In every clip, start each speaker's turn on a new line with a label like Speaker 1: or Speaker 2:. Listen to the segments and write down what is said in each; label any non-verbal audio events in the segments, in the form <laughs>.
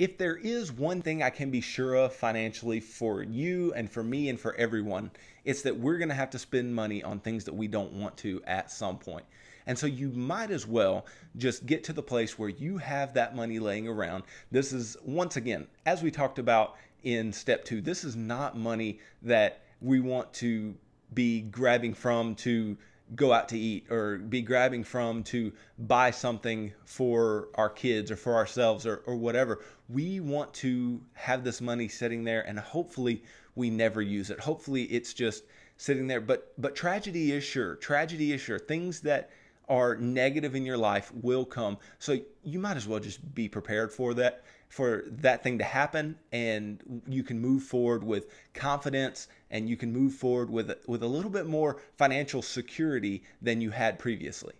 Speaker 1: If there is one thing I can be sure of financially for you and for me and for everyone, it's that we're going to have to spend money on things that we don't want to at some point. And so you might as well just get to the place where you have that money laying around. This is, once again, as we talked about in step two, this is not money that we want to be grabbing from to go out to eat or be grabbing from to buy something for our kids or for ourselves or, or whatever. We want to have this money sitting there and hopefully we never use it. Hopefully it's just sitting there. But but tragedy is sure. Tragedy is sure. Things that are negative in your life will come. So you might as well just be prepared for that for that thing to happen and you can move forward with confidence and you can move forward with with a little bit more financial security than you had previously.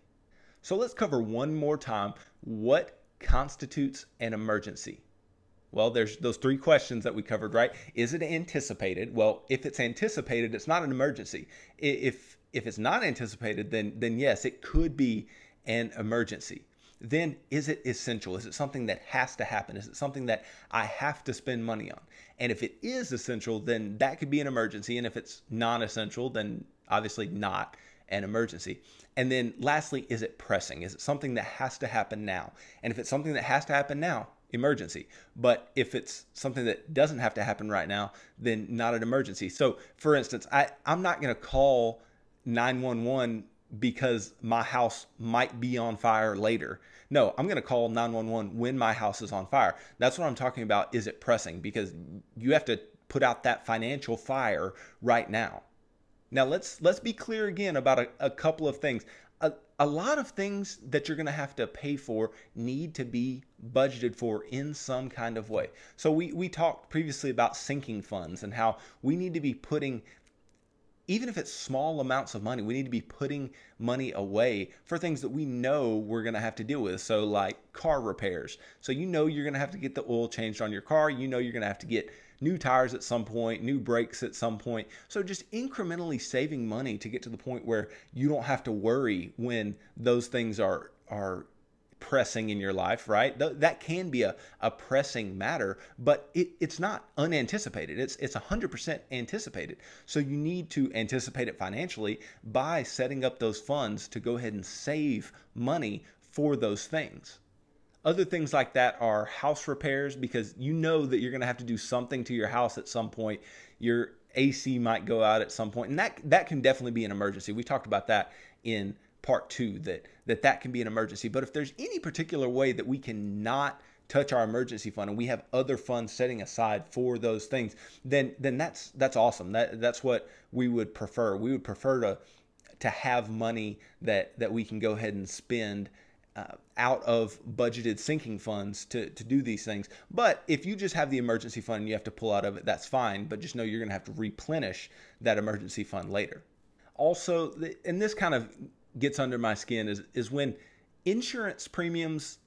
Speaker 1: So let's cover one more time what constitutes an emergency. Well, there's those three questions that we covered, right? Is it anticipated? Well, if it's anticipated, it's not an emergency. If if it's not anticipated, then then yes, it could be an emergency then is it essential? Is it something that has to happen? Is it something that I have to spend money on? And if it is essential, then that could be an emergency. And if it's non essential, then obviously not an emergency. And then lastly, is it pressing? Is it something that has to happen now? And if it's something that has to happen now, emergency. But if it's something that doesn't have to happen right now, then not an emergency. So for instance, I, I'm not going to call 911 because my house might be on fire later. No, I'm going to call 911 when my house is on fire. That's what I'm talking about. Is it pressing? Because you have to put out that financial fire right now. Now let's let's be clear again about a, a couple of things. A, a lot of things that you're going to have to pay for need to be budgeted for in some kind of way. So we we talked previously about sinking funds and how we need to be putting even if it's small amounts of money, we need to be putting money away for things that we know we're going to have to deal with. So, like car repairs. So, you know, you're going to have to get the oil changed on your car. You know, you're going to have to get new tires at some point, new brakes at some point. So, just incrementally saving money to get to the point where you don't have to worry when those things are, are pressing in your life, right? Th- that can be a, a pressing matter, but it, it's not unanticipated. It's, it's 100% anticipated. So you need to anticipate it financially by setting up those funds to go ahead and save money for those things. Other things like that are house repairs because you know that you're going to have to do something to your house at some point. Your AC might go out at some point, and that that can definitely be an emergency. We talked about that in part two that that that can be an emergency but if there's any particular way that we cannot touch our emergency fund and we have other funds setting aside for those things then then that's that's awesome that that's what we would prefer we would prefer to to have money that that we can go ahead and spend uh, out of budgeted sinking funds to, to do these things. But if you just have the emergency fund and you have to pull out of it, that's fine. But just know you're going to have to replenish that emergency fund later. Also, and this kind of gets under my skin is is when insurance premiums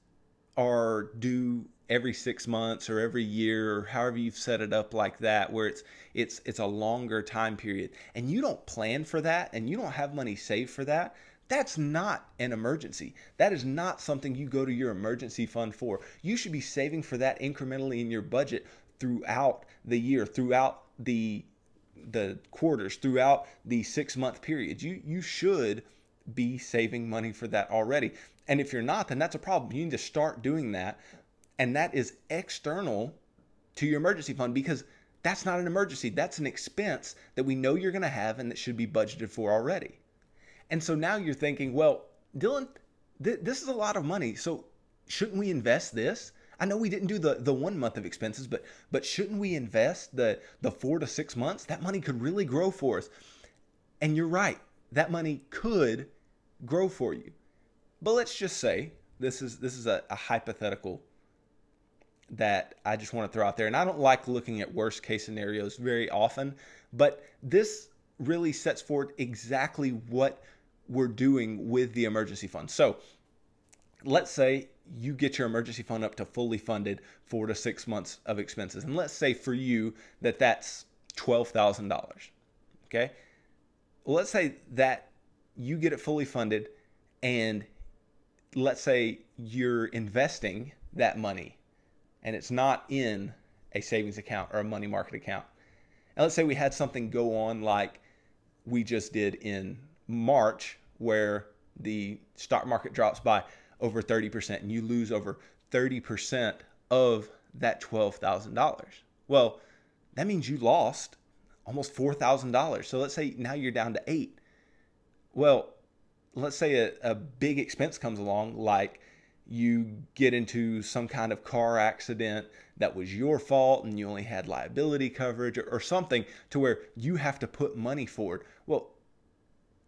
Speaker 1: are due every six months or every year or however you've set it up like that where it's it's it's a longer time period and you don't plan for that and you don't have money saved for that that's not an emergency that is not something you go to your emergency fund for you should be saving for that incrementally in your budget throughout the year throughout the the quarters throughout the six month period you you should be saving money for that already. And if you're not, then that's a problem. You need to start doing that. And that is external to your emergency fund because that's not an emergency. That's an expense that we know you're going to have and that should be budgeted for already. And so now you're thinking, well, Dylan, th- this is a lot of money. So shouldn't we invest this? I know we didn't do the, the one month of expenses, but but shouldn't we invest the the four to six months? That money could really grow for us. And you're right, that money could grow for you. But let's just say this is this is a, a hypothetical that I just want to throw out there. And I don't like looking at worst case scenarios very often, but this really sets forward exactly what we're doing with the emergency fund. So let's say you get your emergency fund up to fully funded four to six months of expenses. And let's say for you that that's $12,000. Okay. Well, let's say that you get it fully funded and let's say you're investing that money and it's not in a savings account or a money market account. And let's say we had something go on like we just did in March where the stock market drops by over 30% and you lose over 30% of that $12,000. Well, that means you lost almost $4,000. So let's say now you're down to 8. Well, let's say a, a big expense comes along, like you get into some kind of car accident that was your fault and you only had liability coverage or, or something to where you have to put money forward. Well,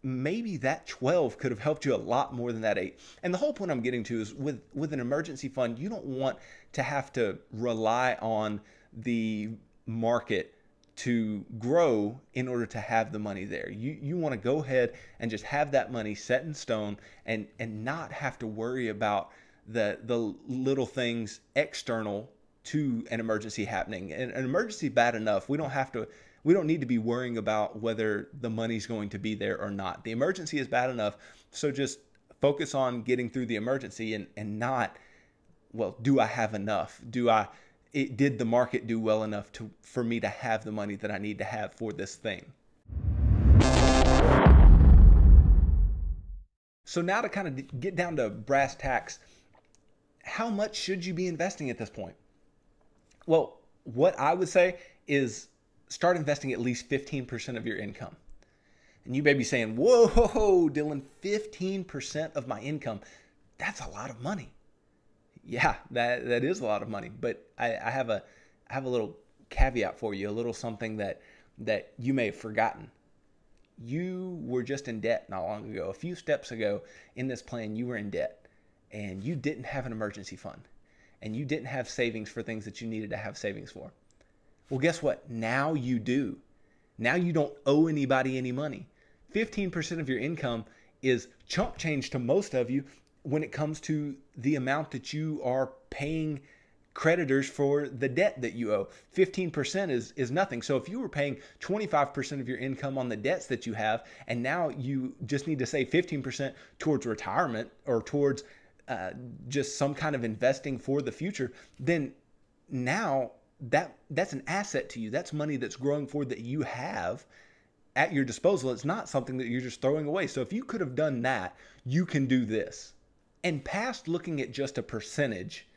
Speaker 1: maybe that 12 could have helped you a lot more than that 8 and the whole point i'm getting to is with with an emergency fund you don't want to have to rely on the market to grow in order to have the money there. You you want to go ahead and just have that money set in stone and and not have to worry about the the little things external to an emergency happening. And an emergency bad enough. We don't have to we don't need to be worrying about whether the money's going to be there or not. The emergency is bad enough. So just focus on getting through the emergency and and not well, do I have enough? Do I it did the market do well enough to for me to have the money that I need to have for this thing. So now to kind of get down to brass tacks, how much should you be investing at this point? Well, what I would say is start investing at least 15% of your income. And you may be saying, whoa, <laughs> Dylan, 15% of my income. That's a lot of money yeah, that that is a lot of money. But I, I have a I have a little caveat for you, a little something that that you may have forgotten. You were just in debt not long ago. A few steps ago in this plan, you were in debt and you didn't have an emergency fund and you didn't have savings for things that you needed to have savings for. Well, guess what? Now you do. Now you don't owe anybody any money. 15% of your income is chump change to most of you when it comes to the amount that you are paying creditors for the debt that you owe. 15% is is nothing. So if you were paying 25% of your income on the debts that you have and now you just need to save 15% towards retirement or towards uh, just some kind of investing for the future, then now that that's an asset to you. That's money that's growing for that you have at your disposal. It's not something that you're just throwing away. So if you could have done that, you can do this. And past looking at just a percentage,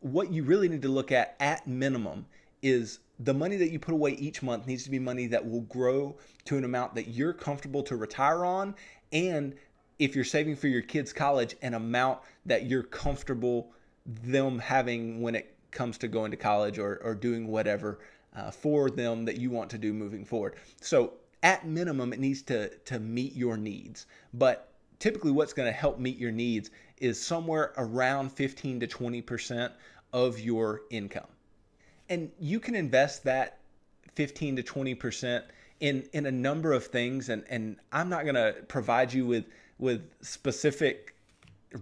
Speaker 1: what you really need to look at at minimum is the money that you put away each month needs to be money that will grow to an amount that you're comfortable to retire on and if you're saving for your kids college an amount that you're comfortable them having when it comes to going to college or, or doing whatever uh, for them that you want to do moving forward so at minimum it needs to to meet your needs but typically what's going to help meet your needs is somewhere around 15 to 20% of your income. And you can invest that 15 to 20% in, in a number of things. And, and I'm not going to provide you with, with specific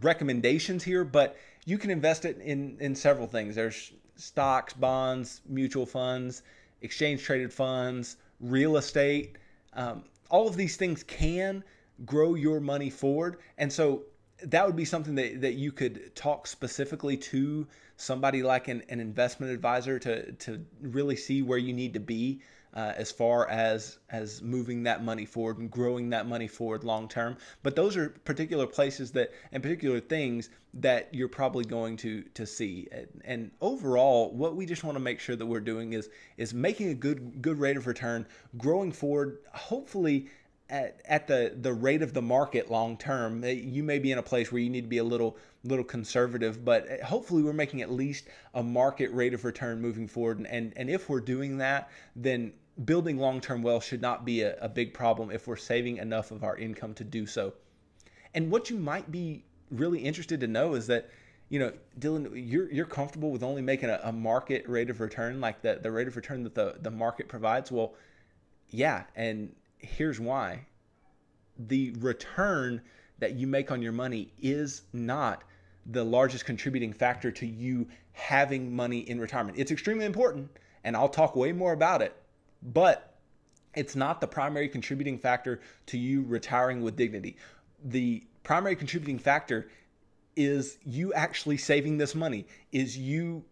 Speaker 1: recommendations here, but you can invest it in, in several things. There's stocks, bonds, mutual funds, exchange traded funds, real estate. Um, all of these things can grow your money forward. And so that would be something that, that you could talk specifically to somebody like an, an investment advisor to, to really see where you need to be uh, as far as as moving that money forward and growing that money forward long term but those are particular places that and particular things that you're probably going to to see and, and overall what we just want to make sure that we're doing is is making a good good rate of return growing forward hopefully at, at the the rate of the market long term you may be in a place where you need to be a little little conservative but eh, hopefully we're making at least a market rate of return moving forward and and, and if we're doing that then building long term wealth should not be a, a big problem if we're saving enough of our income to do so and what you might be really interested to know is that you know, Dylan, you're you're comfortable with only making a, a, market rate of return, like the, the rate of return that the, the market provides. Well, yeah, and here's why the return that you make on your money is not the largest contributing factor to you having money in retirement. It's extremely important, and I'll talk way more about it, but it's not the primary contributing factor to you retiring with dignity. The primary contributing factor is you actually saving this money, is you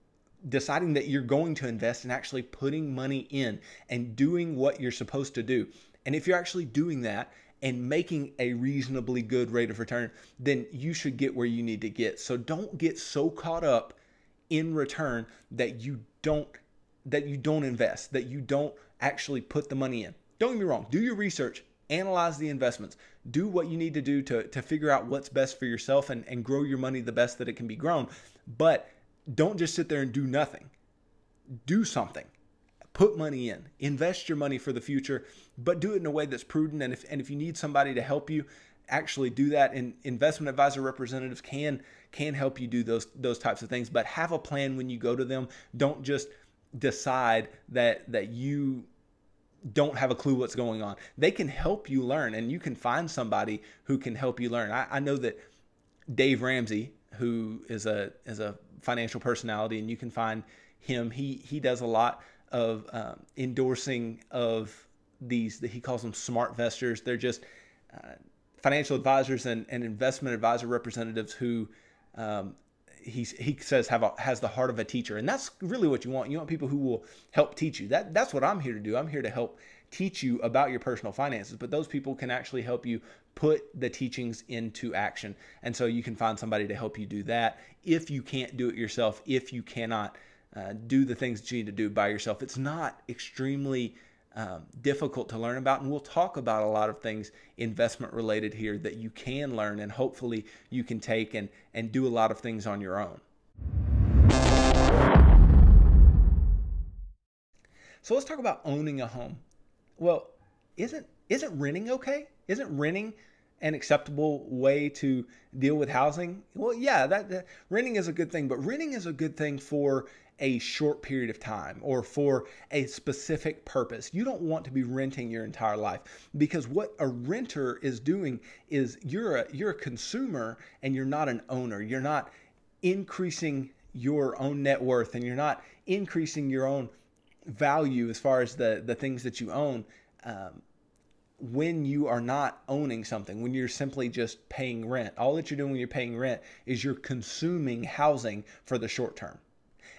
Speaker 1: deciding that you're going to invest and actually putting money in and doing what you're supposed to do. And if you're actually doing that and making a reasonably good rate of return, then you should get where you need to get. So don't get so caught up in return that you don't that you don't invest, that you don't actually put the money in. Don't get me wrong, do your research, analyze the investments, do what you need to do to, to figure out what's best for yourself and, and grow your money the best that it can be grown. But don't just sit there and do nothing. Do something put money in, invest your money for the future, but do it in a way that's prudent. And if, and if you need somebody to help you, actually do that and investment advisor representatives can can help you do those those types of things but have a plan when you go to them don't just decide that that you don't have a clue what's going on they can help you learn and you can find somebody who can help you learn i, I know that dave ramsey who is a is a financial personality and you can find him he he does a lot of um, endorsing of these he calls them smart investors. they're just uh, financial advisors and, and investment advisor representatives who um, he, he says have a, has the heart of a teacher and that's really what you want you want people who will help teach you that that's what i'm here to do i'm here to help teach you about your personal finances but those people can actually help you put the teachings into action and so you can find somebody to help you do that if you can't do it yourself if you cannot uh, do the things that you need to do by yourself. It's not extremely um, difficult to learn about, and we'll talk about a lot of things investment related here that you can learn, and hopefully you can take and and do a lot of things on your own. So let's talk about owning a home. Well, isn't isn't renting okay? Isn't renting an acceptable way to deal with housing? Well, yeah, that, that, renting is a good thing, but renting is a good thing for a short period of time or for a specific purpose. You don't want to be renting your entire life because what a renter is doing is you're a, you're a consumer and you're not an owner. You're not increasing your own net worth and you're not increasing your own value as far as the the things that you own. Um, when you are not owning something, when you're simply just paying rent. All that you're doing when you're paying rent is you're consuming housing for the short term.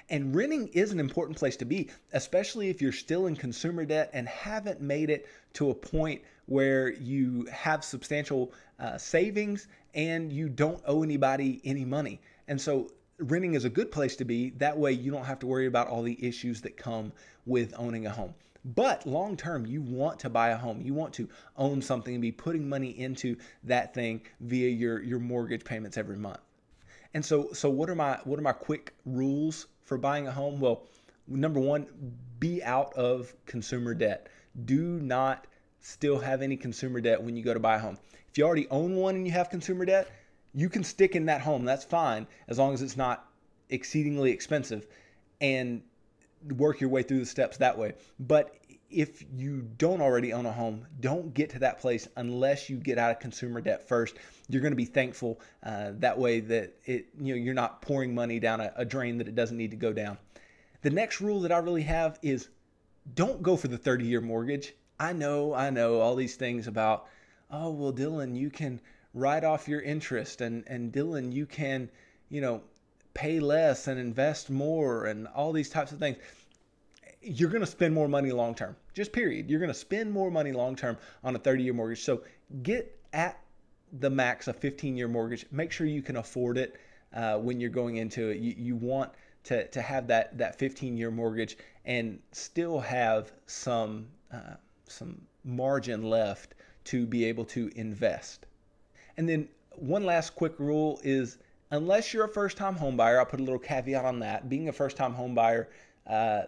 Speaker 1: And renting is an important place to be, especially if you're still in consumer debt and haven't made it to a point where you have substantial uh, savings and you don't owe anybody any money. And so renting is a good place to be. That way, you don't have to worry about all the issues that come with owning a home. But long term, you want to buy a home. You want to own something and be putting money into that thing via your, your mortgage payments every month. And so, so what are my what are my quick rules for buying a home? Well, number one, be out of consumer debt. Do not still have any consumer debt when you go to buy a home. If you already own one and you have consumer debt, you can stick in that home. That's fine as long as it's not exceedingly expensive and work your way through the steps that way. But if you don't already own a home, don't get to that place unless you get out of consumer debt first. You're going to be thankful uh, that way that it you know you're not pouring money down a, a drain that it doesn't need to go down. The next rule that I really have is don't go for the 30 year mortgage. I know, I know all these things about, oh, well, Dylan, you can write off your interest and, and Dylan, you can, you know, pay less and invest more and all these types of things you're going to spend more money long term. Just period. You're going to spend more money long term on a 30 year mortgage. So get at the max a 15 year mortgage. Make sure you can afford it uh, when you're going into it. You, you want to, to have that that 15 year mortgage and still have some uh, some margin left to be able to invest. And then one last quick rule is unless you're a first time home buyer, I'll put a little caveat on that. Being a first time home buyer, uh,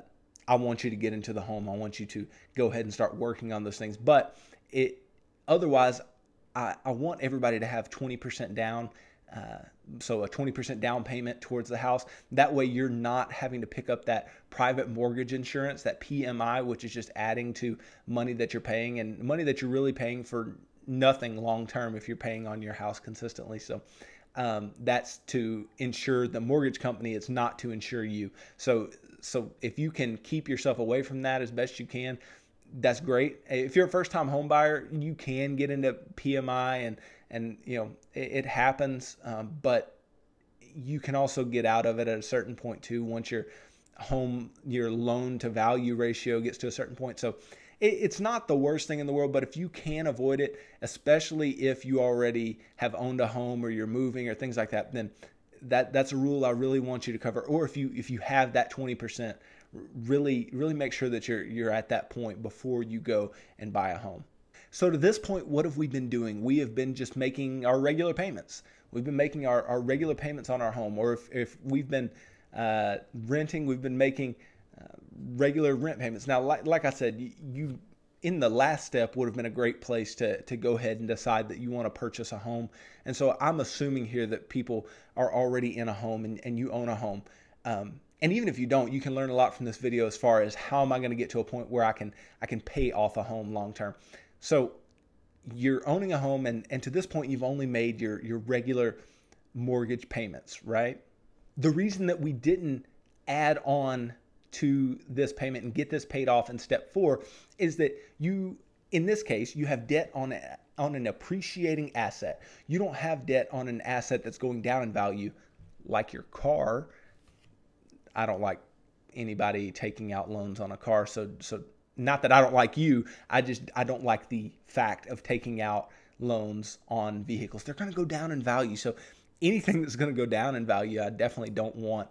Speaker 1: I want you to get into the home. I want you to go ahead and start working on those things. But it otherwise, I, I want everybody to have 20% down. Uh, so a 20% down payment towards the house. That way you're not having to pick up that private mortgage insurance, that PMI, which is just adding to money that you're paying and money that you're really paying for nothing long term if you're paying on your house consistently. So um, that's to insure the mortgage company. It's not to insure you. So so if you can keep yourself away from that as best you can, that's great. If you're a first-time home buyer, you can get into PMI and and you know it, it happens, um, but you can also get out of it at a certain point too once your home your loan to value ratio gets to a certain point. So it, it's not the worst thing in the world, but if you can avoid it, especially if you already have owned a home or you're moving or things like that, then that that's a rule I really want you to cover. Or if you if you have that 20%, really really make sure that you're you're at that point before you go and buy a home. So to this point, what have we been doing? We have been just making our regular payments. We've been making our, our regular payments on our home, or if, if we've been uh, renting, we've been making uh, regular rent payments. Now, like, like I said, you, you in the last step would have been a great place to, to go ahead and decide that you want to purchase a home. And so I'm assuming here that people are already in a home and, and you own a home. Um, and even if you don't, you can learn a lot from this video as far as how am I going to get to a point where I can I can pay off a home long term. So you're owning a home and, and to this point you've only made your your regular mortgage payments, right? The reason that we didn't add on to this payment and get this paid off in step four is that you, in this case, you have debt on a, on an appreciating asset. You don't have debt on an asset that's going down in value, like your car. I don't like anybody taking out loans on a car, so so not that I don't like you. I just I don't like the fact of taking out loans on vehicles. They're going to go down in value. So anything that's going to go down in value, I definitely don't want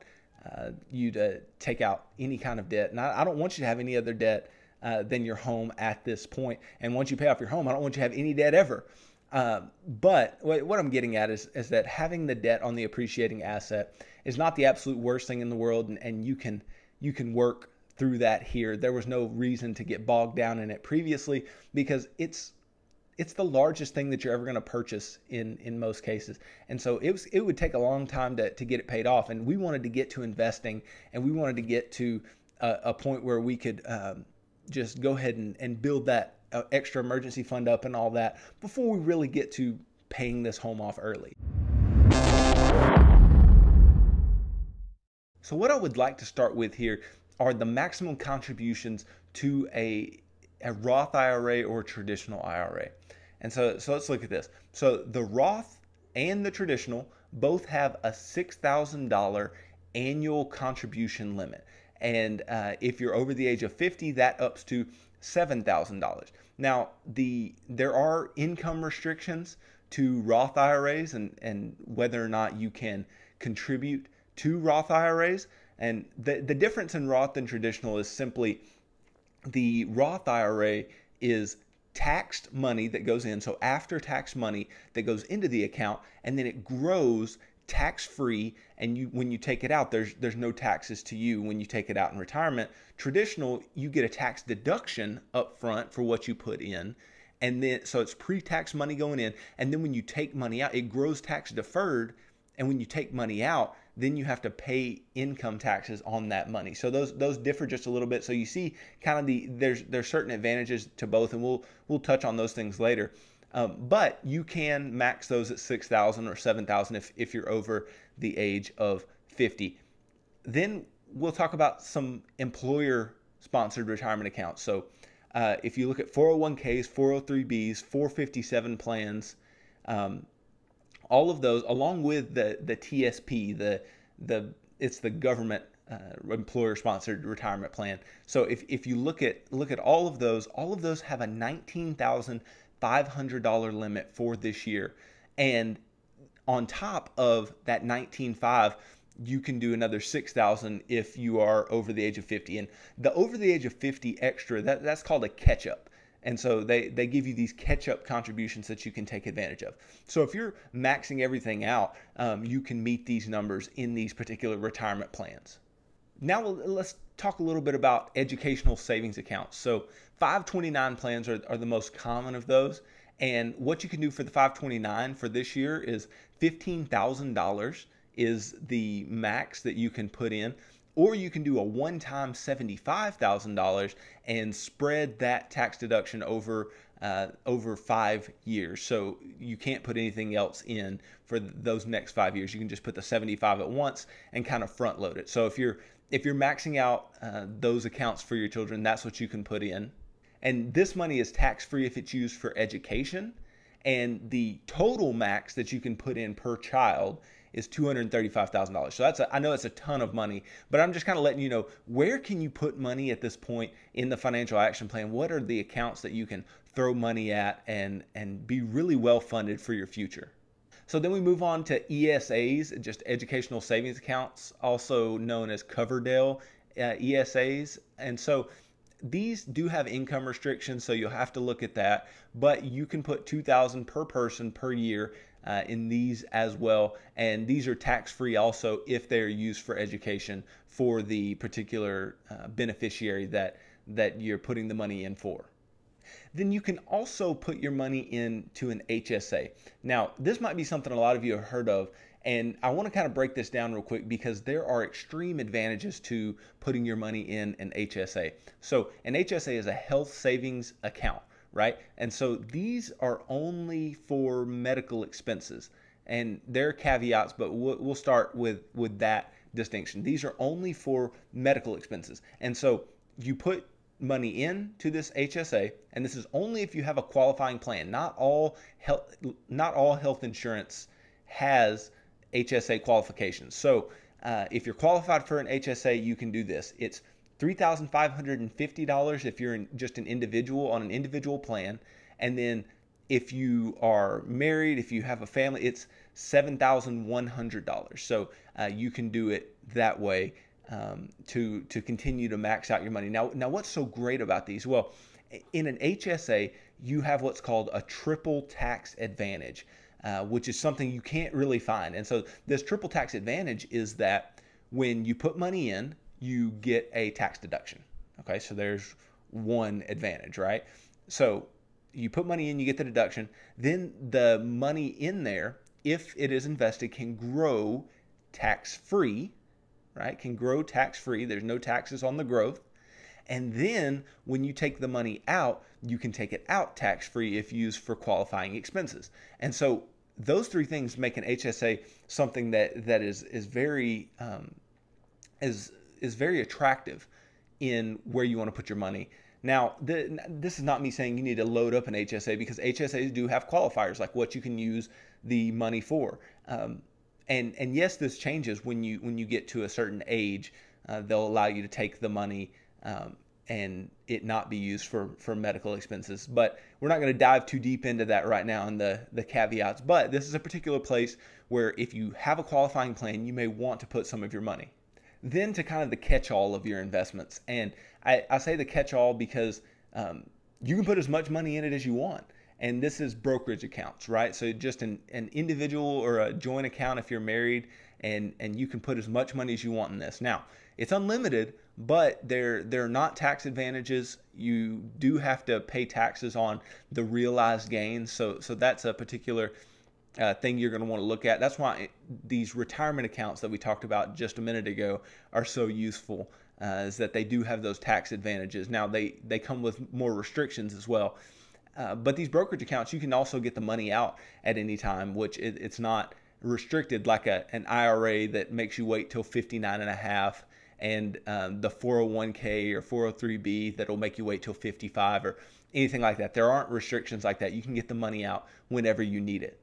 Speaker 1: uh, you to take out any kind of debt. And I, I don't want you to have any other debt uh, than your home at this point. And once you pay off your home, I don't want you to have any debt ever. Uh, but what I'm getting at is, is that having the debt on the appreciating asset is not the absolute worst thing in the world, and, and you can you can work through that here. There was no reason to get bogged down in it previously because it's it's the largest thing that you're ever going to purchase in in most cases and so it was it would take a long time to, to get it paid off and we wanted to get to investing and we wanted to get to a, a point where we could um, just go ahead and, and build that uh, extra emergency fund up and all that before we really get to paying this home off early so what i would like to start with here are the maximum contributions to a a Roth IRA or a traditional IRA. And so, so let's look at this. So the Roth and the traditional both have a $6,000 annual contribution limit. And uh, if you're over the age of 50, that ups to $7,000. Now, the there are income restrictions to Roth IRAs and, and whether or not you can contribute to Roth IRAs. And the, the difference in Roth and traditional is simply the Roth IRA is taxed money that goes in, so after tax money that goes into the account, and then it grows tax free and you when you take it out there's there's no taxes to you when you take it out in retirement traditional you get a tax deduction up front for what you put in and then so it's pre-tax money going in and then when you take money out it grows tax deferred and when you take money out then you have to pay income taxes on that money. So those those differ just a little bit. So you see kind of the there's there's certain advantages to both, and we'll we'll touch on those things later. Um, but you can max those at six thousand or seven thousand if if you're over the age of fifty. Then we'll talk about some employer sponsored retirement accounts. So uh, if you look at 401ks, 403bs, 457 plans, um, all of those, along with the the TSP, the the it's the government uh, employer-sponsored retirement plan. So if, if you look at look at all of those, all of those have a nineteen thousand five hundred dollar limit for this year, and on top of that nineteen five, you can do another six thousand if you are over the age of fifty. And the over the age of fifty extra that that's called a catch-up. And so they, they give you these catch up contributions that you can take advantage of. So if you're maxing everything out, um, you can meet these numbers in these particular retirement plans. Now let's talk a little bit about educational savings accounts. So 529 plans are, are the most common of those. And what you can do for the 529 for this year is $15,000 is the max that you can put in or you can do a one time $75,000 and spread that tax deduction over. Uh, over five years. So you can't put anything else in for th- those next five years. You can just put the 75 at once and kind of front load it. So if you're if you're maxing out uh, those accounts for your children, that's what you can put in. And this money is tax free if it's used for education. And the total max that you can put in per child is $235,000. So that's a, I know it's a ton of money, but I'm just kind of letting you know where can you put money at this point in the financial action plan? What are the accounts that you can throw money at and and be really well funded for your future? So then we move on to ESAs, just educational savings accounts, also known as Coverdale uh, ESAs. And so these do have income restrictions, so you'll have to look at that. But you can put 2000 per person per year uh, in these as well. And these are tax free also if they're used for education for the particular uh, beneficiary that, that you're putting the money in for. Then you can also put your money into an HSA. Now, this might be something a lot of you have heard of, and I want to kind of break this down real quick because there are extreme advantages to putting your money in an HSA. So, an HSA is a health savings account right? And so these are only for medical expenses. And there are caveats, but we'll, start with, with that distinction. These are only for medical expenses. And so you put money in to this HSA, and this is only if you have a qualifying plan. Not all health, not all health insurance has HSA qualifications. So uh, if you're qualified for an HSA, you can do this. It's $3,550 if you're just an individual on an individual plan. And then if you are married, if you have a family, it's $7,100. So uh, you can do it that way um, to, to continue to max out your money. Now, now, what's so great about these? Well, in an HSA, you have what's called a triple tax advantage, uh, which is something you can't really find. And so this triple tax advantage is that when you put money in, you get a tax deduction. Okay, so there's one advantage, right? So you put money in, you get the deduction. Then the money in there, if it is invested, can grow tax free, right? Can grow tax free. There's no taxes on the growth. And then when you take the money out, you can take it out tax free if used for qualifying expenses. And so those three things make an HSA something that that is is very um, is is very attractive in where you want to put your money. Now, the, this is not me saying you need to load up an HSA because HSAs do have qualifiers like what you can use the money for. Um, and and yes, this changes when you when you get to a certain age. Uh, they'll allow you to take the money um, and it not be used for for medical expenses. But we're not going to dive too deep into that right now and the the caveats. But this is a particular place where if you have a qualifying plan, you may want to put some of your money then to kind of the catch all of your investments. And I, I say the catch all because um, you can put as much money in it as you want. And this is brokerage accounts, right? So just an, an individual or a joint account if you're married, and, and you can put as much money as you want in this. Now, it's unlimited, but they're, they're not tax advantages. You do have to pay taxes on the realized gains. So, so that's a particular uh, thing you're going to want to look at. That's why these retirement accounts that we talked about just a minute ago are so useful, uh, is that they do have those tax advantages. Now, they, they come with more restrictions as well. Uh, but these brokerage accounts, you can also get the money out at any time, which it, it's not restricted like a, an IRA that makes you wait till 59 and a half and um, the 401k or 403b that'll make you wait till 55 or anything like that. There aren't restrictions like that. You can get the money out whenever you need it.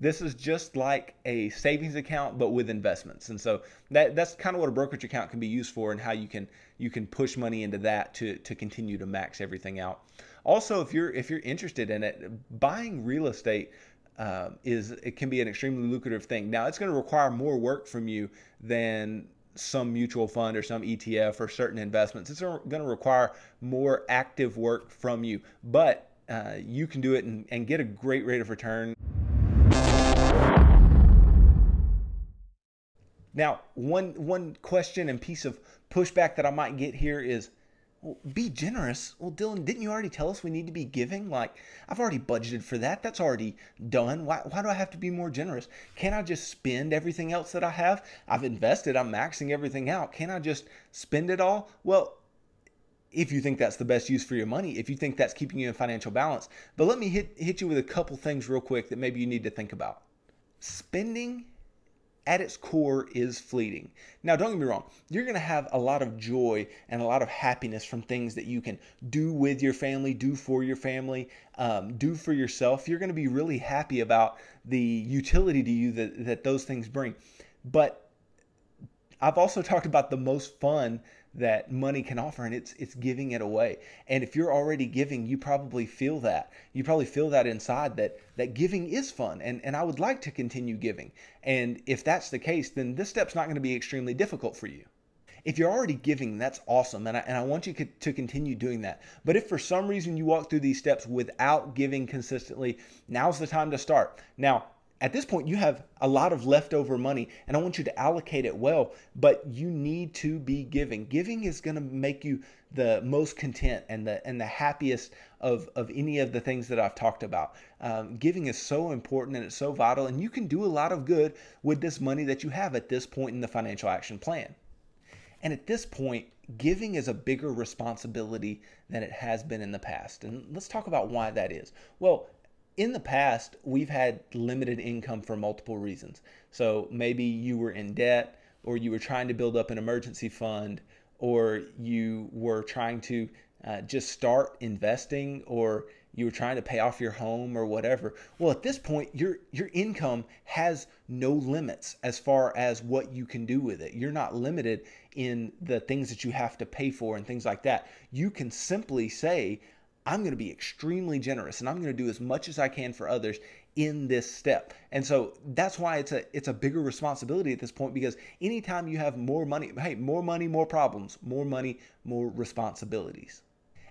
Speaker 1: This is just like a savings account, but with investments. And so that, that's kind of what a brokerage account can be used for and how you can you can push money into that to, to continue to max everything out. Also, if you're if you're interested in it, buying real estate uh, is it can be an extremely lucrative thing. Now, it's going to require more work from you than some mutual fund or some ETF or certain investments. It's going to require more active work from you, but uh, you can do it and, and get a great rate of return. Now, one one question and piece of pushback that I might get here is, well, be generous. Well, Dylan, didn't you already tell us we need to be giving? Like, I've already budgeted for that. That's already done. Why, why do I have to be more generous? Can't I just spend everything else that I have? I've invested, I'm maxing everything out. Can I just spend it all? Well, if you think that's the best use for your money, if you think that's keeping you in financial balance. But let me hit, hit you with a couple things real quick that maybe you need to think about. Spending at its core is fleeting. Now, don't get me wrong, you're going to have a lot of joy and a lot of happiness from things that you can do with your family, do for your family, um, do for yourself. You're going to be really happy about the utility to you that, that those things bring. But I've also talked about the most fun that money can offer and it's it's giving it away. And if you're already giving, you probably feel that. You probably feel that inside that that giving is fun and and I would like to continue giving. And if that's the case, then this step's not going to be extremely difficult for you. If you're already giving, that's awesome. And I, and I want you to continue doing that. But if for some reason you walk through these steps without giving consistently, now's the time to start. Now, at this point, you have a lot of leftover money, and I want you to allocate it well, but you need to be giving. Giving is going to make you the most content and the and the happiest of, of any of the things that I've talked about. Um, giving is so important and it's so vital, and you can do a lot of good with this money that you have at this point in the financial action plan. And at this point, giving is a bigger responsibility than it has been in the past. And let's talk about why that is. Well, in the past, we've had limited income for multiple reasons. So maybe you were in debt, or you were trying to build up an emergency fund, or you were trying to uh, just start investing, or you were trying to pay off your home or whatever. Well, at this point, your your income has no limits as far as what you can do with it. You're not limited in the things that you have to pay for and things like that. You can simply say, I'm going to be extremely generous and I'm going to do as much as I can for others in this step. And so that's why it's a it's a bigger responsibility at this point because anytime you have more money, hey, more money, more problems, more money, more responsibilities.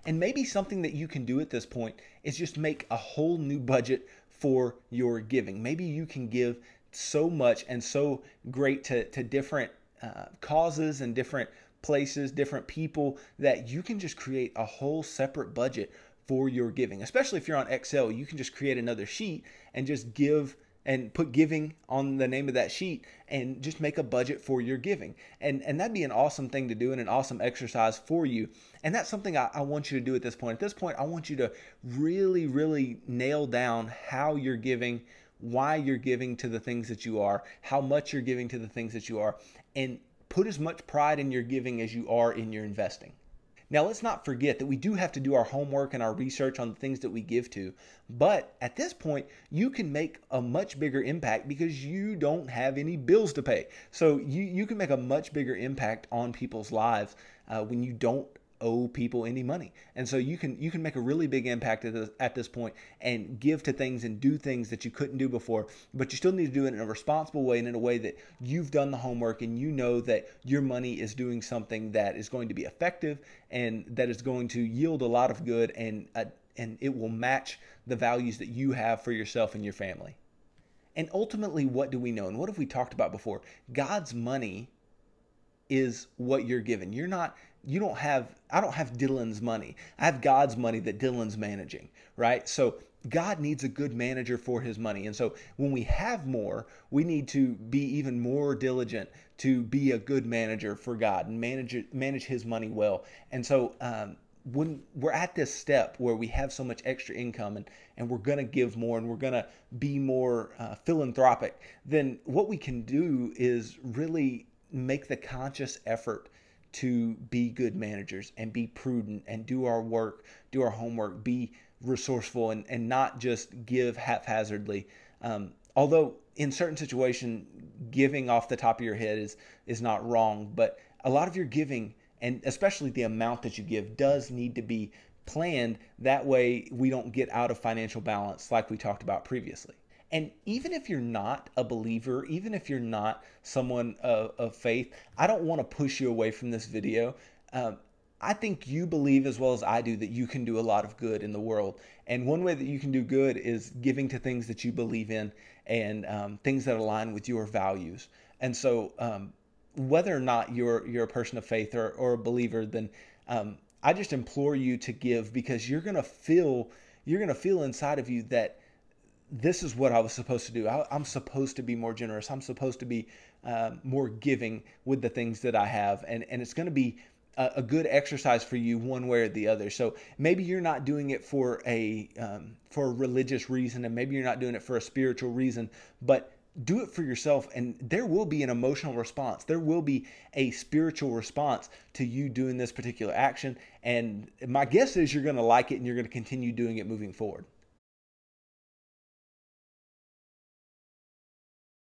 Speaker 1: And maybe something that you can do at this point is just make a whole new budget for your giving. Maybe you can give so much and so great to, to different uh, causes and different places, different people that you can just create a whole separate budget for your giving. Especially if you're on Excel, you can just create another sheet and just give and put giving on the name of that sheet and just make a budget for your giving. And, and that'd be an awesome thing to do and an awesome exercise for you. And that's something I, I want you to do at this point. At this point, I want you to really, really nail down how you're giving, why you're giving to the things that you are, how much you're giving to the things that you are, and put as much pride in your giving as you are in your investing. Now, let's not forget that we do have to do our homework and our research on the things that we give to. But at this point, you can make a much bigger impact because you don't have any bills to pay. So you, you can make a much bigger impact on people's lives uh, when you don't owe people any money. And so you can you can make a really big impact at this, at this point and give to things and do things that you couldn't do before, but you still need to do it in a responsible way and in a way that you've done the homework and you know that your money is doing something that is going to be effective and that is going to yield a lot of good and uh, and it will match the values that you have for yourself and your family. And ultimately what do we know? And what have we talked about before? God's money is what you're given. You're not you don't have I don't have Dylan's money. I have God's money that Dylan's managing, right? So God needs a good manager for his money. And so when we have more, we need to be even more diligent to be a good manager for God and manage manage his money well. And so um, when we're at this step where we have so much extra income and, and we're going to give more and we're going to be more uh, philanthropic, then what we can do is really make the conscious effort to be good managers and be prudent and do our work, do our homework, be resourceful and, and not just give haphazardly. Um, although in certain situation, giving off the top of your head is, is not wrong, but a lot of your giving and especially the amount that you give does need to be planned. That way we don't get out of financial balance like we talked about previously. And even if you're not a believer, even if you're not someone of, of faith, I don't want to push you away from this video. Um, I think you believe as well as I do that you can do a lot of good in the world. And one way that you can do good is giving to things that you believe in and um, things that align with your values. And so, um, whether or not you're you're a person of faith or, or a believer, then um, I just implore you to give because you're gonna feel you're gonna feel inside of you that this is what I was supposed to do. I, am supposed to be more generous. I'm supposed to be uh, more giving with the things that I have. And, and it's going to be a, a, good exercise for you one way or the other. So maybe you're not doing it for a, um, for a religious reason, and maybe you're not doing it for a spiritual reason, but do it for yourself and there will be an emotional response there will be a spiritual response to you doing this particular action and my guess is you're going to like it and you're going to continue doing it moving forward